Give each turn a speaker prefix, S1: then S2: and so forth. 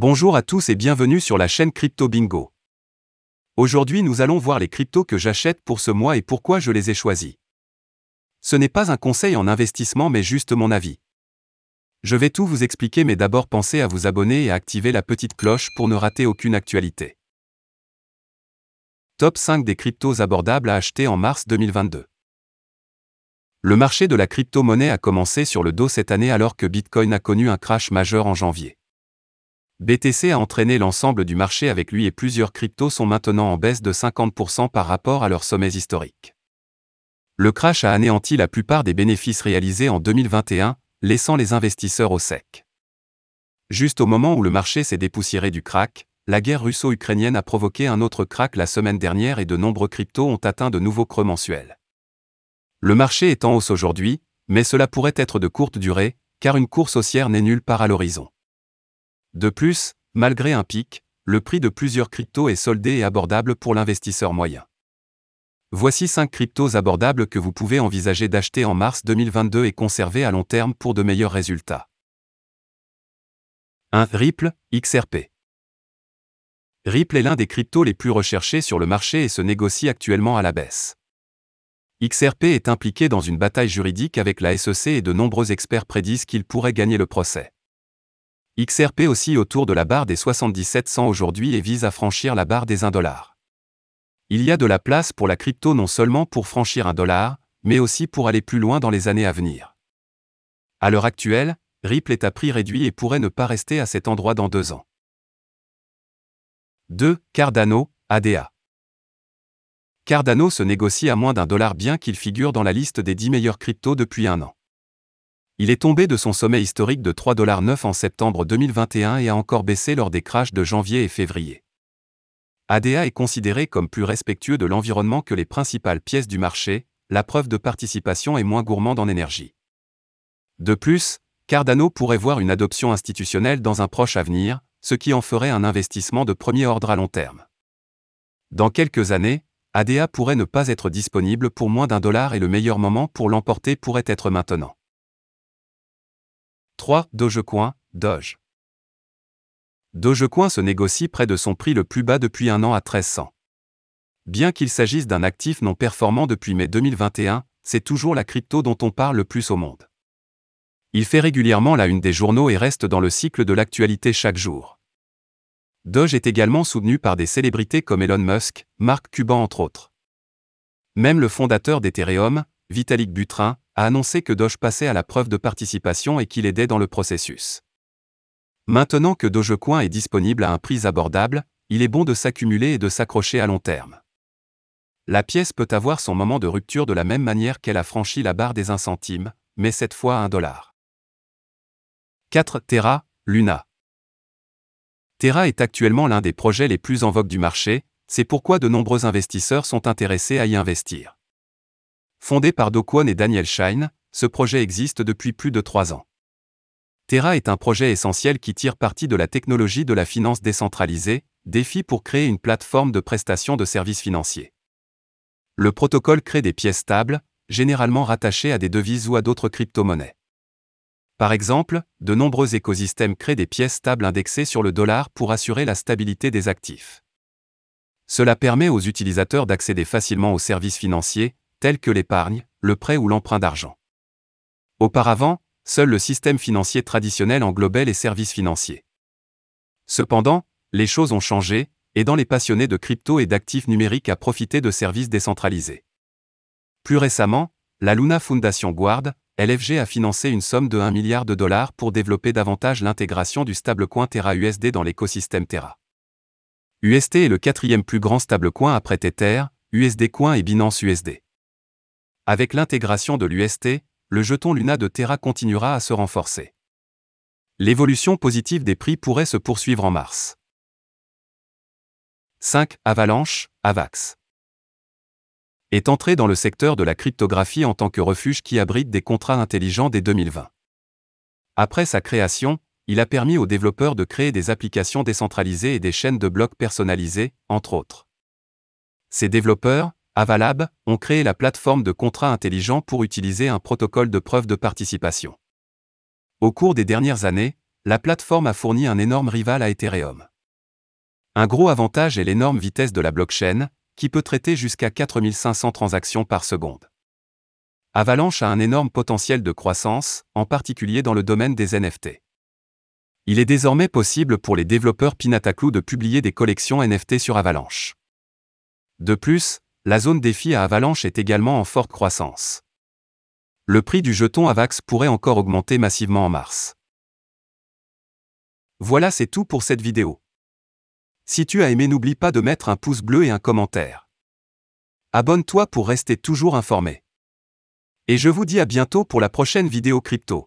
S1: Bonjour à tous et bienvenue sur la chaîne Crypto Bingo. Aujourd'hui nous allons voir les cryptos que j'achète pour ce mois et pourquoi je les ai choisis. Ce n'est pas un conseil en investissement mais juste mon avis. Je vais tout vous expliquer mais d'abord pensez à vous abonner et à activer la petite cloche pour ne rater aucune actualité. Top 5 des cryptos abordables à acheter en mars 2022. Le marché de la crypto-monnaie a commencé sur le dos cette année alors que Bitcoin a connu un crash majeur en janvier. BTC a entraîné l'ensemble du marché avec lui et plusieurs cryptos sont maintenant en baisse de 50% par rapport à leurs sommets historiques. Le crash a anéanti la plupart des bénéfices réalisés en 2021, laissant les investisseurs au sec. Juste au moment où le marché s'est dépoussiéré du crack, la guerre russo-ukrainienne a provoqué un autre crack la semaine dernière et de nombreux cryptos ont atteint de nouveaux creux mensuels. Le marché est en hausse aujourd'hui, mais cela pourrait être de courte durée, car une course haussière n'est nulle part à l'horizon. De plus, malgré un pic, le prix de plusieurs cryptos est soldé et abordable pour l'investisseur moyen. Voici 5 cryptos abordables que vous pouvez envisager d'acheter en mars 2022 et conserver à long terme pour de meilleurs résultats. 1. Ripple, XRP. Ripple est l'un des cryptos les plus recherchés sur le marché et se négocie actuellement à la baisse. XRP est impliqué dans une bataille juridique avec la SEC et de nombreux experts prédisent qu'il pourrait gagner le procès. XRP aussi autour de la barre des 7700 aujourd'hui et vise à franchir la barre des 1 dollar. Il y a de la place pour la crypto non seulement pour franchir 1 dollar, mais aussi pour aller plus loin dans les années à venir. À l'heure actuelle, Ripple est à prix réduit et pourrait ne pas rester à cet endroit dans deux ans. 2. Cardano, ADA. Cardano se négocie à moins d'un dollar bien qu'il figure dans la liste des 10 meilleurs cryptos depuis un an. Il est tombé de son sommet historique de 3,9$ en septembre 2021 et a encore baissé lors des crashs de janvier et février. ADA est considéré comme plus respectueux de l'environnement que les principales pièces du marché, la preuve de participation est moins gourmande en énergie. De plus, Cardano pourrait voir une adoption institutionnelle dans un proche avenir, ce qui en ferait un investissement de premier ordre à long terme. Dans quelques années, ADA pourrait ne pas être disponible pour moins d'un dollar et le meilleur moment pour l'emporter pourrait être maintenant. 3. Dogecoin, Doge. Dogecoin se négocie près de son prix le plus bas depuis un an à 1300. Bien qu'il s'agisse d'un actif non performant depuis mai 2021, c'est toujours la crypto dont on parle le plus au monde. Il fait régulièrement la une des journaux et reste dans le cycle de l'actualité chaque jour. Doge est également soutenu par des célébrités comme Elon Musk, Mark Cuban entre autres. Même le fondateur d'Ethereum, Vitalik Buterin, a annoncé que Doge passait à la preuve de participation et qu'il aidait dans le processus. Maintenant que Dogecoin est disponible à un prix abordable, il est bon de s'accumuler et de s'accrocher à long terme. La pièce peut avoir son moment de rupture de la même manière qu'elle a franchi la barre des 1 centime, mais cette fois à 1 dollar. 4. Terra, Luna. Terra est actuellement l'un des projets les plus en vogue du marché, c'est pourquoi de nombreux investisseurs sont intéressés à y investir. Fondé par Do et Daniel Shine, ce projet existe depuis plus de trois ans. Terra est un projet essentiel qui tire parti de la technologie de la finance décentralisée, défi pour créer une plateforme de prestation de services financiers. Le protocole crée des pièces stables, généralement rattachées à des devises ou à d'autres crypto-monnaies. Par exemple, de nombreux écosystèmes créent des pièces stables indexées sur le dollar pour assurer la stabilité des actifs. Cela permet aux utilisateurs d'accéder facilement aux services financiers, tels que l'épargne, le prêt ou l'emprunt d'argent. Auparavant, seul le système financier traditionnel englobait les services financiers. Cependant, les choses ont changé, aidant les passionnés de crypto et d'actifs numériques à profiter de services décentralisés. Plus récemment, la Luna Foundation Guard, LFG a financé une somme de 1 milliard de dollars pour développer davantage l'intégration du stablecoin Terra USD dans l'écosystème Terra. UST est le quatrième plus grand stablecoin après Tether, USD Coin et Binance USD. Avec l'intégration de l'UST, le jeton Luna de Terra continuera à se renforcer. L'évolution positive des prix pourrait se poursuivre en mars. 5. Avalanche, AVAX. Est entré dans le secteur de la cryptographie en tant que refuge qui abrite des contrats intelligents dès 2020. Après sa création, il a permis aux développeurs de créer des applications décentralisées et des chaînes de blocs personnalisées, entre autres. Ces développeurs, Avalab ont créé la plateforme de contrats intelligents pour utiliser un protocole de preuve de participation. Au cours des dernières années, la plateforme a fourni un énorme rival à Ethereum. Un gros avantage est l'énorme vitesse de la blockchain, qui peut traiter jusqu'à 4500 transactions par seconde. Avalanche a un énorme potentiel de croissance, en particulier dans le domaine des NFT. Il est désormais possible pour les développeurs Pinataclou de publier des collections NFT sur Avalanche. De plus, la zone défi à avalanche est également en forte croissance. Le prix du jeton AVAX pourrait encore augmenter massivement en mars. Voilà c'est tout pour cette vidéo. Si tu as aimé n'oublie pas de mettre un pouce bleu et un commentaire. Abonne-toi pour rester toujours informé. Et je vous dis à bientôt pour la prochaine vidéo crypto.